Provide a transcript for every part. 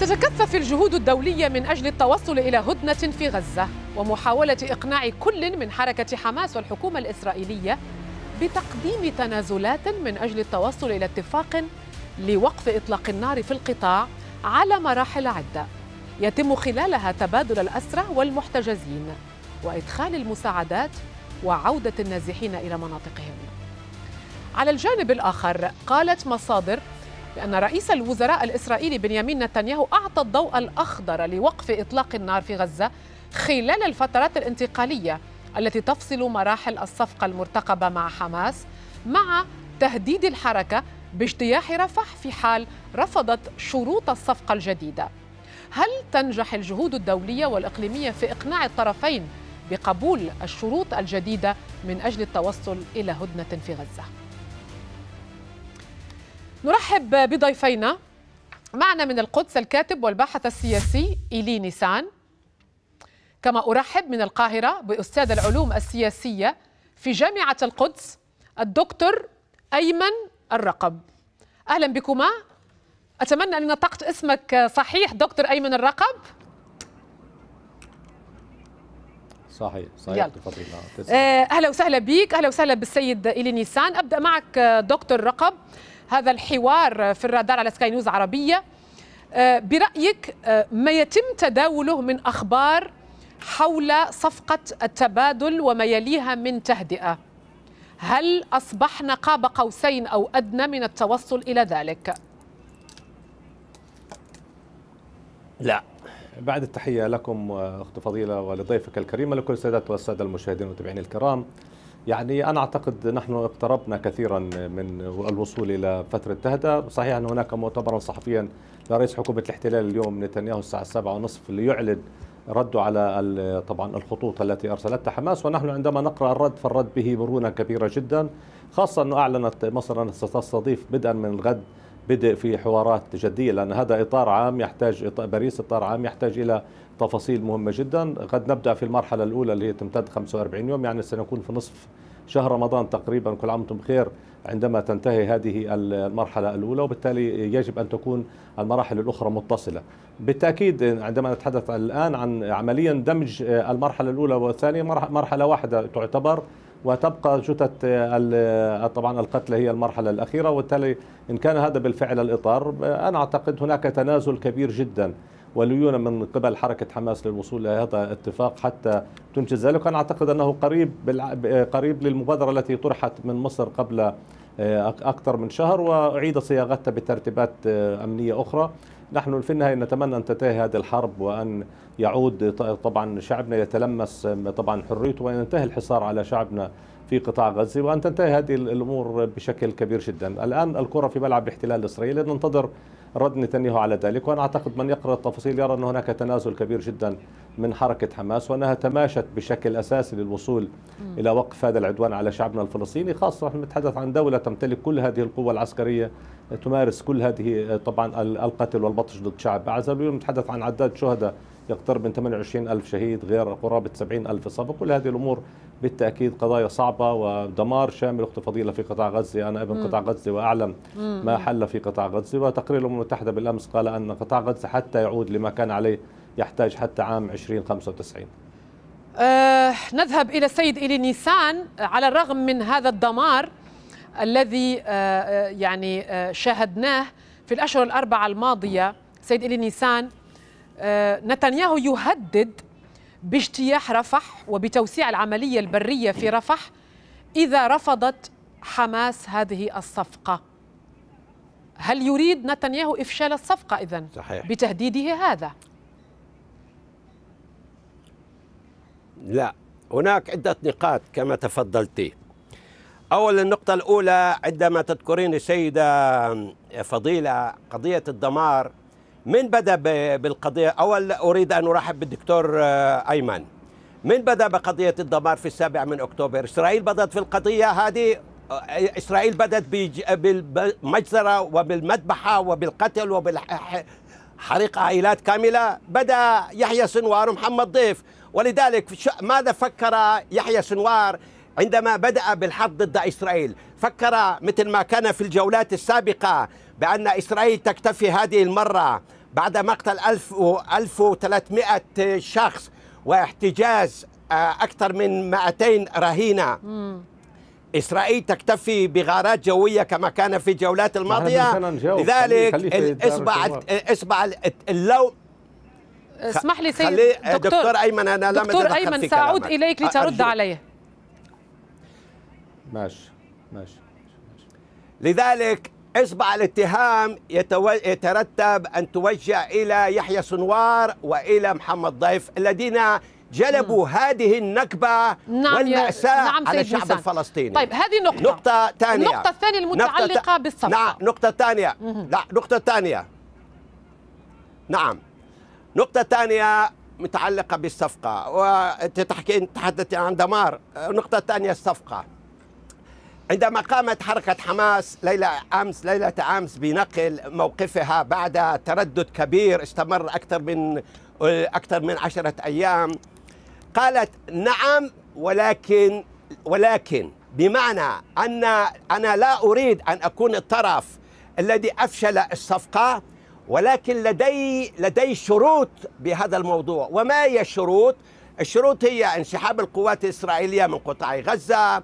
تتكثف الجهود الدولية من أجل التوصل إلى هدنة في غزة ومحاولة إقناع كل من حركة حماس والحكومة الإسرائيلية بتقديم تنازلات من أجل التوصل إلى اتفاق لوقف إطلاق النار في القطاع على مراحل عدة يتم خلالها تبادل الأسرى والمحتجزين وإدخال المساعدات وعودة النازحين إلى مناطقهم على الجانب الآخر قالت مصادر بأن رئيس الوزراء الإسرائيلي بنيامين نتنياهو أعطى الضوء الأخضر لوقف إطلاق النار في غزة خلال الفترات الانتقالية التي تفصل مراحل الصفقة المرتقبة مع حماس مع تهديد الحركة باجتياح رفح في حال رفضت شروط الصفقة الجديدة هل تنجح الجهود الدولية والإقليمية في إقناع الطرفين بقبول الشروط الجديدة من أجل التوصل إلى هدنة في غزة؟ نرحب بضيفينا معنا من القدس الكاتب والباحث السياسي إيلي نيسان كما أرحب من القاهرة بأستاذ العلوم السياسية في جامعة القدس الدكتور أيمن الرقب أهلا بكما أتمنى أن نطقت اسمك صحيح دكتور أيمن الرقب صحيح صحيح نعم، آه، اهلا وسهلا بك اهلا وسهلا بالسيد الي نيسان ابدا معك دكتور رقب هذا الحوار في الرادار على سكاي نيوز عربية آه، برأيك آه، ما يتم تداوله من أخبار حول صفقة التبادل وما يليها من تهدئة هل أصبحنا قاب قوسين أو أدنى من التوصل إلى ذلك؟ لا بعد التحية لكم آه، أخت فضيلة ولضيفك الكريم لكل السادات والسادة المشاهدين والمتابعين الكرام يعني أنا أعتقد نحن اقتربنا كثيرا من الوصول إلى فترة تهدى صحيح أن هناك مؤتمرا صحفيا لرئيس حكومة الاحتلال اليوم نتنياهو الساعة السابعة ونصف ليعلن رده على طبعا الخطوط التي ارسلتها حماس ونحن عندما نقرا الرد فالرد به مرونه كبيره جدا خاصه انه اعلنت مصر انها ستستضيف بدءا من الغد بدء في حوارات جديه لان هذا اطار عام يحتاج باريس اطار عام يحتاج الى تفاصيل مهمة جدا قد نبدأ في المرحلة الأولى اللي هي تمتد 45 يوم يعني سنكون في نصف شهر رمضان تقريبا كل عام وانتم بخير عندما تنتهي هذه المرحلة الأولى وبالتالي يجب أن تكون المراحل الأخرى متصلة بالتأكيد عندما نتحدث الآن عن عمليا دمج المرحلة الأولى والثانية مرحلة واحدة تعتبر وتبقى جثث طبعا القتل هي المرحله الاخيره وبالتالي ان كان هذا بالفعل الاطار انا اعتقد هناك تنازل كبير جدا وليون من قبل حركة حماس للوصول إلى هذا الاتفاق حتى تنجز ذلك أنا أعتقد أنه قريب قريب للمبادرة التي طرحت من مصر قبل آه، أكثر من شهر وأعيد صياغتها بترتيبات آه، أمنية أخرى نحن في النهاية نتمنى أن تنتهي هذه الحرب وأن يعود طبعا شعبنا يتلمس طبعا حريته وأن ينتهي الحصار على شعبنا في قطاع غزة وأن تنتهي هذه الأمور بشكل كبير جدا الآن الكرة في ملعب الاحتلال الإسرائيلي ننتظر رد نتنياهو على ذلك وأنا أعتقد من يقرأ التفاصيل يرى أن هناك تنازل كبير جدا من حركة حماس وأنها تماشت بشكل أساسي للوصول م. إلى وقف هذا العدوان على شعبنا الفلسطيني خاصة نحن نتحدث عن دولة تمتلك كل هذه القوة العسكرية تمارس كل هذه طبعا القتل والبطش ضد شعب أعزب نتحدث عن عداد شهداء يقترب من 28 ألف شهيد غير قرابة 70 ألف سبق كل هذه الأمور بالتأكيد قضايا صعبة ودمار شامل أخت فضيلة في قطاع غزة أنا ابن م. قطاع غزة وأعلم م. ما حل في قطاع غزة وتقرير الأمم المتحدة بالأمس قال أن قطاع غزة حتى يعود لما كان عليه يحتاج حتى عام 2095 أه نذهب إلى السيد إلي نيسان على الرغم من هذا الدمار الذي آه،, أه يعني أه شاهدناه في الأشهر الأربعة الماضية سيد إلي نيسان آه، نتنياهو يهدد باجتياح رفح وبتوسيع العملية البرية في رفح إذا رفضت حماس هذه الصفقة هل يريد نتنياهو إفشال الصفقة إذن صحيح. بتهديده هذا لا هناك عدة نقاط كما تفضلتي أول النقطة الأولى عندما تذكرين سيدة فضيلة قضية الدمار من بدأ بالقضية أول أريد أن أرحب بالدكتور آه، أيمن من بدأ بقضية الدمار في السابع من أكتوبر إسرائيل بدأت في القضية هذه آه، إسرائيل بدأت بالمجزرة وبالمذبحة وبالقتل وبالحريق عائلات كاملة بدأ يحيى سنوار ومحمد ضيف ولذلك ماذا فكر يحيى سنوار عندما بدأ بالحرب ضد إسرائيل فكر مثل ما كان في الجولات السابقة بأن إسرائيل تكتفي هذه المرة بعد مقتل 1300 شخص واحتجاز آه، أكثر من 200 رهينة مم. إسرائيل تكتفي بغارات جوية كما كان في الجولات الماضية لذلك إصبع إصبع اللوم اسمح لي سيد دكتور, دكتور أيمن أنا لم دكتور أيمن سأعود كلامك. إليك لترد عليه ماشي ماشي لذلك إصبع الاتهام يترتب ان توجه الى يحيى سنوار والى محمد ضيف الذين جلبوا مم. هذه النكبة نعم والمأساة نعم على الشعب نسان. الفلسطيني طيب هذه نقطة نقطة ثانية النقطة الثانية المتعلقة نقطة بالصفقة نعم نقطة ثانية لا نعم، نقطة ثانية نعم نقطة ثانية متعلقة بالصفقة وتتحكي تحدثت عن دمار نقطة ثانية الصفقة عندما قامت حركة حماس ليلة أمس ليلة أمس بنقل موقفها بعد تردد كبير استمر أكثر من أكثر من عشرة أيام قالت نعم ولكن ولكن بمعنى أن أنا لا أريد أن أكون الطرف الذي أفشل الصفقة ولكن لدي لدي شروط بهذا الموضوع وما هي الشروط؟ الشروط هي انسحاب القوات الإسرائيلية من قطاع غزة آه،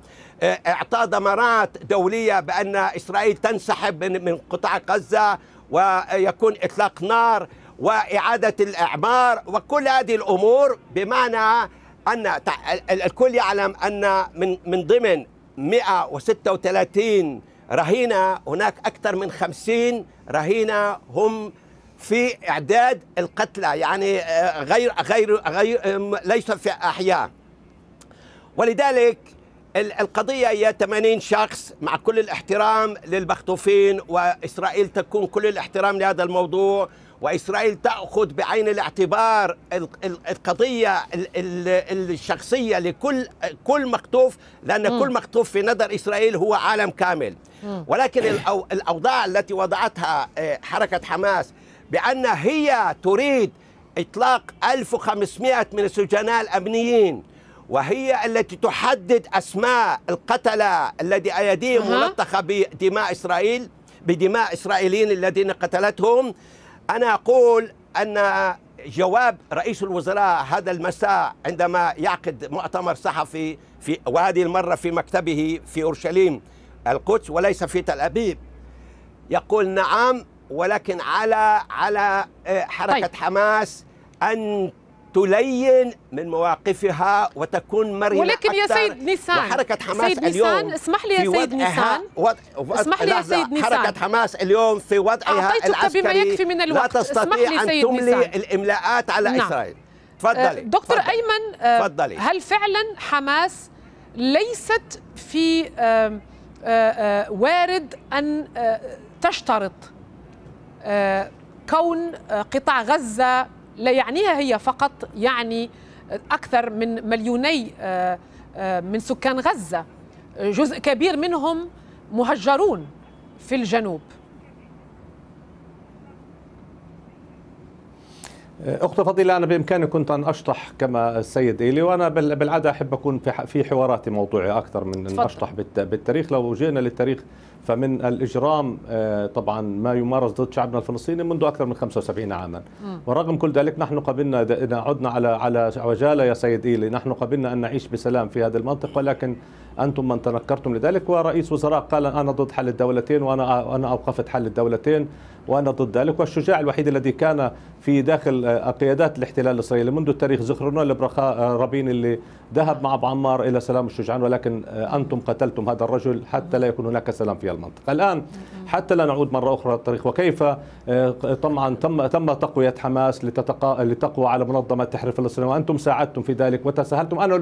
إعطاء ضمانات دولية بأن إسرائيل تنسحب من قطاع غزة ويكون إطلاق نار وإعادة الإعمار وكل هذه الأمور بمعنى أن الكل يعلم أن من من ضمن 136 رهينة هناك أكثر من 50 رهينة هم في اعداد القتلى يعني آه، غير غير غير ليس في احياء ولذلك القضيه هي 80 شخص مع كل الاحترام للمخطوفين واسرائيل تكون كل الاحترام لهذا الموضوع واسرائيل تاخذ بعين الاعتبار القضيه الشخصيه لكل كل مخطوف لان كل مخطوف في نظر اسرائيل هو عالم كامل ولكن الاوضاع التي وضعتها آه، حركه حماس بأن هي تريد إطلاق 1500 من السجناء الأمنيين وهي التي تحدد أسماء القتلة الذي أيديهم ملطخة بدماء إسرائيل بدماء إسرائيليين الذين قتلتهم أنا أقول أن جواب رئيس الوزراء هذا المساء عندما يعقد مؤتمر صحفي في وهذه المرة في مكتبه في أورشليم القدس وليس في تل أبيب يقول نعم ولكن على على آه، حركه طيب. حماس ان تلين من مواقفها وتكون مرنة ولكن يا سيد نيسان وحركة حماس سيد اليوم نيسان اسمح لي يا سيد نيسان وض... وض... اسمح لي يا سيد نيسان حركة حماس اليوم في وضعها العسكري بما يكفي من الوقت لا تستطيع أن تملي نيسان. نعم. الإملاءات على نعم. إسرائيل تفضلي دكتور فضلي. أيمن آه، تفضلي. هل فعلا حماس ليست في وارد أن تشترط كون قطاع غزة لا يعنيها هي فقط يعني أكثر من مليوني آه، من سكان غزة جزء كبير منهم مهجرون في الجنوب أخت فضيلة أنا بإمكاني كنت أن أشطح كما السيد إيلي وأنا بالعادة أحب أكون في حواراتي موضوعي أكثر من أن أشطح بالتاريخ لو جئنا للتاريخ فمن الإجرام آه، طبعا ما يمارس ضد شعبنا الفلسطيني منذ أكثر من 75 عاما ورغم كل ذلك نحن قبلنا إذا عدنا على على عجالة يا سيد إيلي نحن قبلنا أن نعيش بسلام في هذه المنطقة ولكن أنتم من تنكرتم لذلك ورئيس وزراء قال أنا ضد حل الدولتين وأنا أنا أوقفت حل الدولتين وأنا ضد ذلك والشجاع الوحيد الذي كان في داخل آه، قيادات الاحتلال الإسرائيلي منذ التاريخ زخرنا البرخاء آه، رابين اللي ذهب مع أبو عمار إلى سلام الشجعان ولكن آه، أنتم قتلتم هذا الرجل حتى لا يكون هناك سلام في المنطقة الآن حتى لا نعود مرة أخرى للتاريخ وكيف طبعا تم تم تقوية حماس لتتقى لتقوى على منظمة تحرير فلسطين وأنتم ساعدتم في ذلك وتساهلتم أنا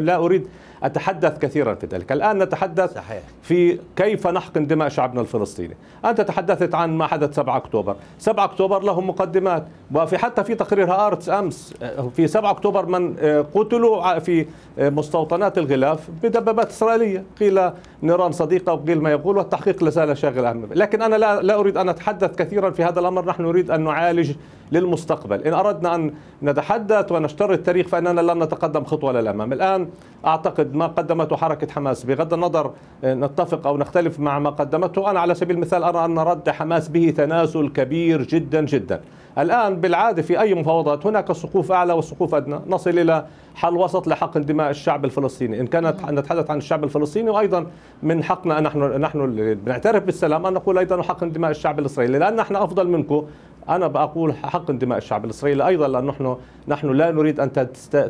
لا أريد أتحدث كثيرا في ذلك الآن نتحدث صحيح. في كيف نحقن دماء شعبنا الفلسطيني أنت تحدثت عن ما حدث 7 أكتوبر 7 أكتوبر له مقدمات وفي حتى في تقرير هارتس امس آه، في 7 اكتوبر من آه، قتلوا في آه، مستوطنات الغلاف بدبابات اسرائيليه، قيل نيران صديقه وقيل ما يقول والتحقيق لا زال شاغل لكن انا لا, لا اريد ان اتحدث كثيرا في هذا الامر، نحن نريد ان نعالج للمستقبل إن أردنا أن نتحدث ونشتر التاريخ فإننا لن نتقدم خطوة للأمام الآن أعتقد ما قدمته حركة حماس بغض النظر نتفق أو نختلف مع ما قدمته أنا على سبيل المثال أرى أن رد حماس به تناسل كبير جدا جدا الآن بالعادة في أي مفاوضات هناك سقوف أعلى وسقوف أدنى نصل إلى حل وسط لحق دماء الشعب الفلسطيني إن كانت نعم. نتحدث عن الشعب الفلسطيني وأيضا من حقنا نحن نحن بنعترف بالسلام أن نقول أيضا حق دماء الشعب الإسرائيلي لأن نحن أفضل منكم أنا بقول حق انتماء الشعب الإسرائيلي أيضا لأن نحن نحن لا نريد أن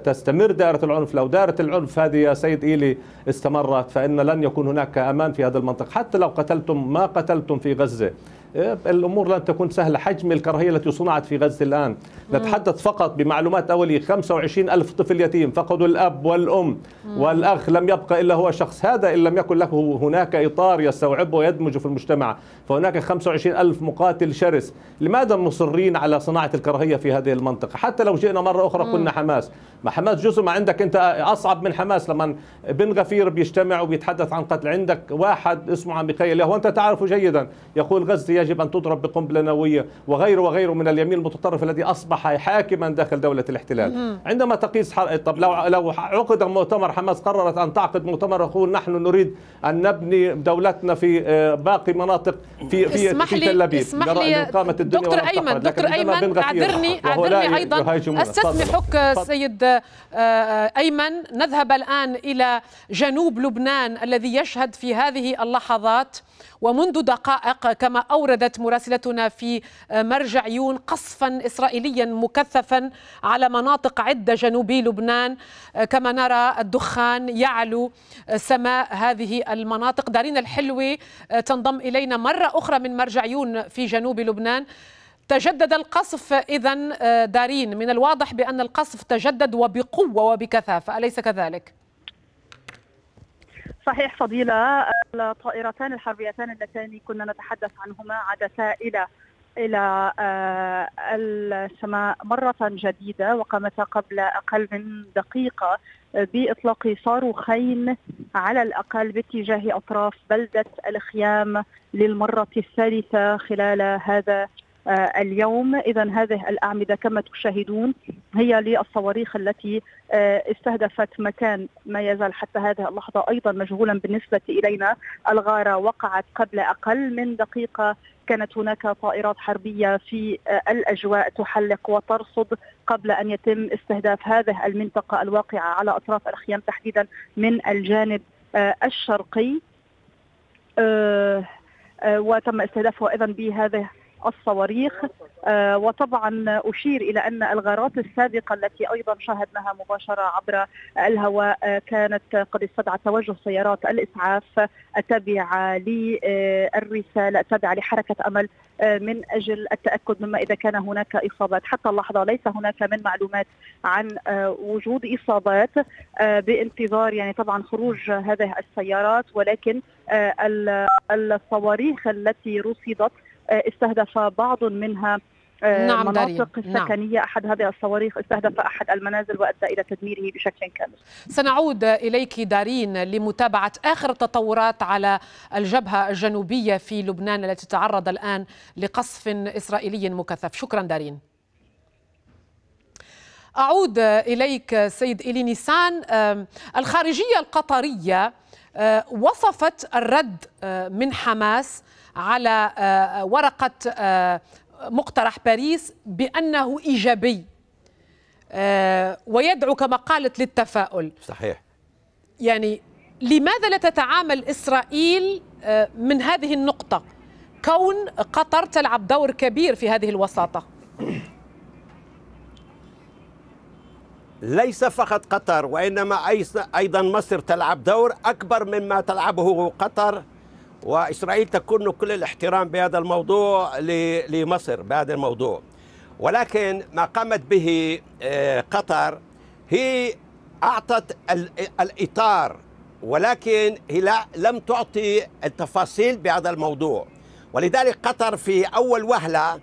تستمر دائرة العنف لو دائرة العنف هذه يا سيد إيلي استمرت فإن لن يكون هناك أمان في هذا المنطقة حتى لو قتلتم ما قتلتم في غزة إيه، الأمور لن تكون سهلة حجم الكراهية التي صنعت في غزة الآن نتحدث فقط بمعلومات أولية 25 ألف طفل يتيم فقدوا الأب والأم والأخ لم يبقى إلا هو شخص هذا إن لم يكن له هناك إطار يستوعبه ويدمجه في المجتمع فهناك 25 ألف مقاتل شرس لماذا مصرين على صناعة الكراهية في هذه المنطقة حتى لو جئنا مرة أخرى قلنا حماس ما حماس جزء ما عندك انت اصعب من حماس لما بن غفير بيجتمع وبيتحدث عن قتل عندك واحد اسمه عم بيخيل وانت تعرفه جيدا يقول غزه يجب ان تضرب بقنبله نوويه وغيره وغيره من اليمين المتطرف الذي اصبح حاكما داخل دوله الاحتلال عندما تقيس حر... طب لو لو عقد مؤتمر حماس قررت ان تعقد مؤتمر يقول نحن نريد ان نبني دولتنا في آه، باقي مناطق في في, اسمح في تل ابيب اسمح لي دكتور ايمن دكتور ايمن اعذرني اعذرني ايضا استسمحك سيد آه، آه، أيمن نذهب الآن إلى جنوب لبنان الذي يشهد في هذه اللحظات ومنذ دقائق كما أوردت مراسلتنا في مرجع يون قصفا إسرائيليا مكثفا على مناطق عدة جنوبي لبنان آه، كما نرى الدخان يعلو سماء هذه المناطق دارين الحلوي تنضم إلينا مرة أخرى من مرجع يون في جنوب لبنان تجدد القصف إذا آه، دارين من الواضح بأن القصف تجدد وبقوة وبكثافة أليس كذلك؟ صحيح فضيلة الطائرتان الحربيتان اللتان كنا نتحدث عنهما عادتا إلى إلى آه، السماء مرة جديدة وقامتا قبل أقل من دقيقة آه، بإطلاق صاروخين على الأقل باتجاه أطراف بلدة الخيام للمرة الثالثة خلال هذا آه، اليوم إذا هذه الأعمدة كما تشاهدون هي للصواريخ التي آه، استهدفت مكان ما يزال حتى هذه اللحظة أيضا مجهولا بالنسبة إلينا الغارة وقعت قبل أقل من دقيقة كانت هناك طائرات حربية في آه، الأجواء تحلق وترصد قبل أن يتم استهداف هذه المنطقة الواقعة على أطراف الأخيام تحديدا من الجانب الشرقي وتم استهدافه ايضا بهذه الصواريخ آه، وطبعا أشير إلى أن الغارات السابقة التي أيضا شاهدناها مباشرة عبر الهواء آه، كانت قد استدعت توجه سيارات الإسعاف التابعة للرسالة التابعة لحركة أمل آه، من أجل التأكد مما إذا كان هناك إصابات حتى اللحظة ليس هناك من معلومات عن وجود إصابات بانتظار يعني طبعا خروج هذه السيارات ولكن الصواريخ التي رصدت آه، استهدف بعض منها آه، نعم مناطق داريا. نعم. سكنية نعم. أحد هذه الصواريخ استهدف أحد المنازل وأدى إلى تدميره بشكل كامل سنعود إليك دارين لمتابعة آخر التطورات على الجبهة الجنوبية في لبنان التي تعرض الآن لقصف إسرائيلي مكثف شكرا دارين أعود إليك سيد إلي نيسان الخارجية القطرية آه، وصفت الرد من حماس على آه، آه، ورقة آه، مقترح باريس بأنه إيجابي ويدعو كما قالت للتفاؤل صحيح يعني لماذا لا تتعامل إسرائيل من هذه النقطة كون قطر تلعب دور كبير في هذه الوساطة ليس فقط قطر وإنما أيضا مصر تلعب دور أكبر مما تلعبه قطر وإسرائيل تكون كل الاحترام بهذا الموضوع لمصر بهذا الموضوع ولكن ما قامت به آه، قطر هي أعطت الإطار ولكن هي لم تعطي التفاصيل بهذا الموضوع ولذلك قطر في أول وهلة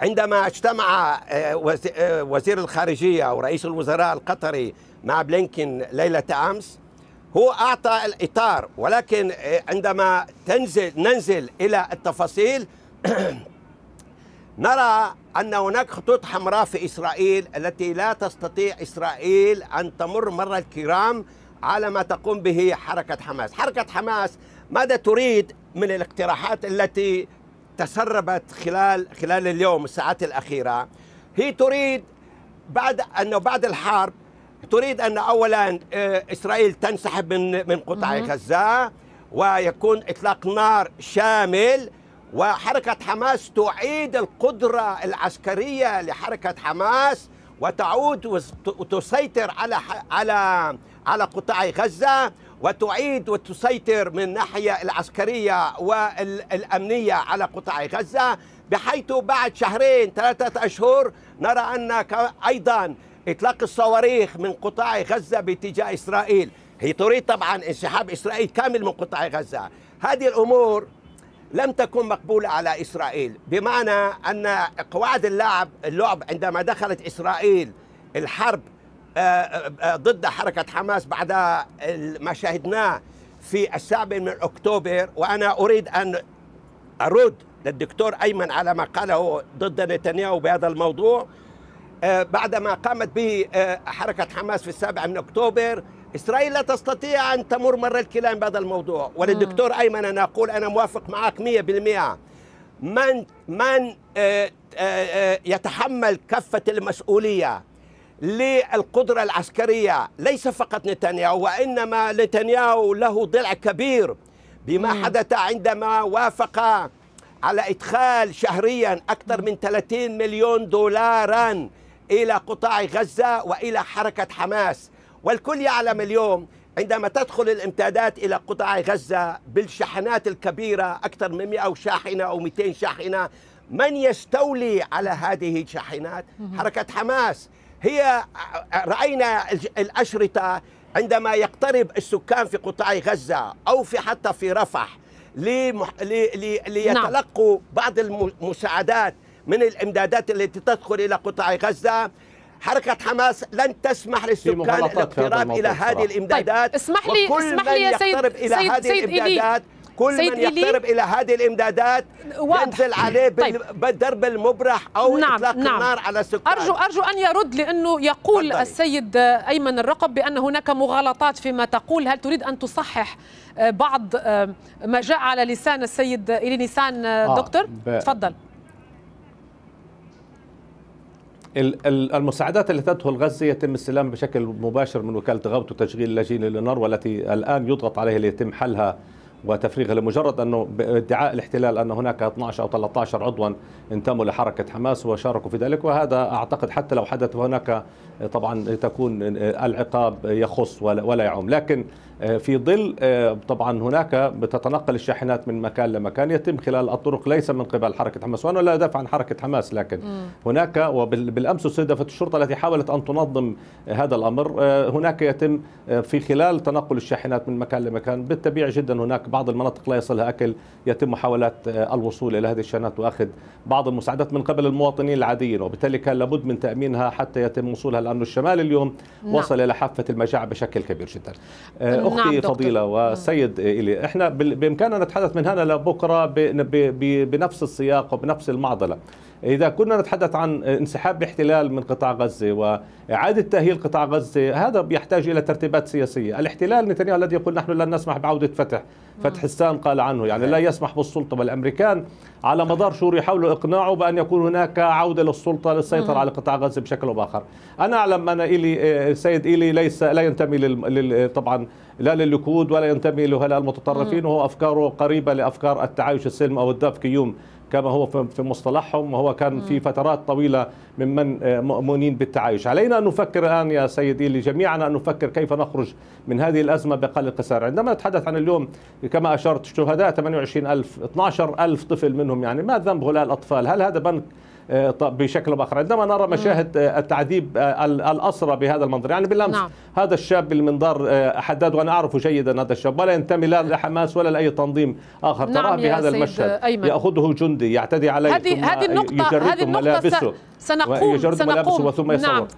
عندما اجتمع آه، آه، وزير الخارجية ورئيس الوزراء القطري مع بلينكين ليلة أمس هو أعطى الإطار ولكن آه، عندما تنزل ننزل إلى التفاصيل نرى أن هناك خطوط حمراء في إسرائيل التي لا تستطيع إسرائيل أن تمر مرة الكرام على ما تقوم به حركة حماس حركة حماس ماذا تريد من الاقتراحات التي تسربت خلال خلال اليوم الساعات الأخيرة هي تريد بعد أنه بعد الحرب تريد أن أولا آه، إسرائيل تنسحب من من قطاع غزة ويكون إطلاق نار شامل وحركة حماس تعيد القدرة العسكرية لحركة حماس وتعود وتسيطر على على على قطاع غزة وتعيد وتسيطر من الناحية العسكرية والأمنية على قطاع غزة بحيث بعد شهرين ثلاثة أشهر نرى أن أيضا إطلاق الصواريخ من قطاع غزة باتجاه إسرائيل هي تريد طبعا انسحاب إسرائيل كامل من قطاع غزة هذه الأمور لم تكن مقبولة على إسرائيل بمعنى أن قواعد اللعب اللعب عندما دخلت إسرائيل الحرب آه، آه، آه، ضد حركة حماس بعد ما شاهدناه في السابع من أكتوبر وأنا أريد أن أرد للدكتور أيمن على ما قاله ضد نتنياهو بهذا الموضوع آه، بعدما قامت به آه، حركة حماس في السابع من أكتوبر إسرائيل لا تستطيع أن تمر مرة الكلام بهذا الموضوع وللدكتور أيمن أنا أقول أنا موافق معك 100% من من آه، يتحمل كفة المسؤولية للقدرة العسكرية ليس فقط نتنياهو وإنما نتنياهو له ضلع كبير بما حدث عندما وافق على إدخال شهريا أكثر من 30 مليون دولارا إلى قطاع غزة وإلى حركة حماس والكل يعلم اليوم عندما تدخل الامدادات إلى قطاع غزة بالشاحنات الكبيرة أكثر من 100 شاحنة أو 200 شاحنة من يستولي على هذه الشاحنات؟ حركة حماس هي رأينا الأشرطة عندما يقترب السكان في قطاع غزة أو في حتى في رفح لي ليتلقوا نعم. بعض المساعدات من الامدادات التي تدخل الى قطاع غزه حركة حماس لن تسمح للسكان الاقتراب إلى هذه طيب، الإمدادات طيب. اسمح لي وكل اسمح لي يا سيد يقترب إلى سيد هذه سيد الإمدادات إلي. كل سيد من يقترب إلي. إلى هذه الإمدادات ينزل عليه طيب. بالضرب المبرح أو نعم. إطلاق نعم. النار على السكان أرجو أرجو أن يرد لأنه يقول فضلي. السيد أيمن الرقب بأن هناك مغالطات فيما تقول هل تريد أن تصحح بعض ما جاء على لسان السيد إلي نيسان آه، دكتور آه. تفضل المساعدات التي تدخل غزة يتم استلام بشكل مباشر من وكالة غوت وتشغيل لجين للنار والتي الآن يضغط عليها ليتم حلها وتفريغها لمجرد انه ادعاء الاحتلال ان هناك 12 او 13 عضوا انتموا لحركه حماس وشاركوا في ذلك وهذا اعتقد حتى لو حدث هناك طبعا تكون العقاب يخص ولا يعم لكن في ظل طبعا هناك تتنقل الشاحنات من مكان لمكان يتم خلال الطرق ليس من قبل حركه حماس وانا لا ادافع عن حركه حماس لكن هناك وبالامس استهدفت الشرطه التي حاولت ان تنظم هذا الامر آه، هناك يتم في خلال تنقل الشاحنات من مكان لمكان بالطبيعي جدا هناك بعض المناطق لا يصلها أكل يتم محاولات آه، الوصول إلى هذه الشانات وأخذ بعض المساعدات من قبل المواطنين العاديين وبالتالي كان لابد من تأمينها حتى يتم وصولها لأنه الشمال اليوم نعم. وصل إلى حافة المجاعة بشكل كبير جدا آه، نعم، أختي نعم دكتور. فضيلة نعم. والسيد إلي إحنا بإمكاننا نتحدث من هنا لبكرة بنفس السياق وبنفس المعضلة إذا كنا نتحدث عن انسحاب الاحتلال من قطاع غزة وإعادة تأهيل قطاع غزة هذا بيحتاج إلى ترتيبات سياسية الاحتلال نتنياهو الذي يقول نحن لن نسمح بعودة فتح فتح السام قال عنه يعني لا يسمح بالسلطة بل الأمريكان على مدار شهور يحاولوا إقناعه بأن يكون هناك عودة للسلطة للسيطرة على قطاع غزة بشكل أو بآخر أنا أعلم أن إيلي السيد آه، إيلي ليس لا ينتمي طبعا لا للليكود ولا ينتمي لهؤلاء المتطرفين وهو أفكاره قريبة لأفكار التعايش السلم أو الداف كيوم كما هو في مصطلحهم وهو كان في فترات طويلة ممن آه، مؤمنين بالتعايش علينا أن نفكر الآن يا سيدي إيلي جميعنا أن نفكر كيف نخرج من هذه الأزمة بأقل قصار عندما نتحدث عن اليوم كما أشرت الشهداء 28000 12000 طفل منهم يعني ما ذنب هؤلاء الأطفال هل هذا بنك آه، بشكل باخر عندما نرى مشاهد آه، التعذيب آه، الاسرى بهذا المنظر يعني بالامس نعم. هذا الشاب المنظار حداد وانا اعرفه جيدا هذا الشاب ولا ينتمي لا لحماس ولا لاي تنظيم اخر نعم تراه بهذا المشهد أيمن. ياخذه جندي يعتدي عليه هذه هذه النقطه هذه النقطه ملابسه سنقوم سنقوم ملابسه وثم يصور نعم.